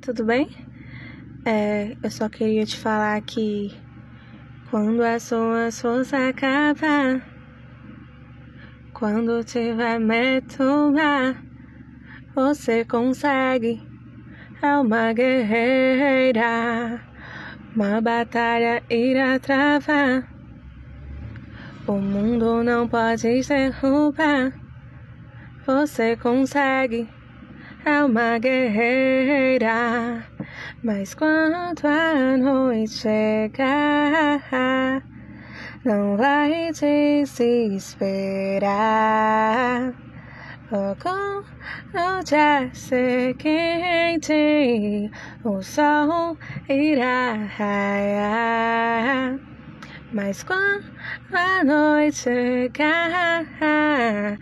tudo bem? É, eu só queria te falar que quando as suas forças acabam, quando tiver metona, você consegue. É uma guerreira, uma batalha irá travar. O mundo não pode derrubar, você consegue é uma guerreira. Mas quando a noite chegar, não vai desesperar. Logo no dia seguinte, o sol irá raiar. Mas quando a noite chegar,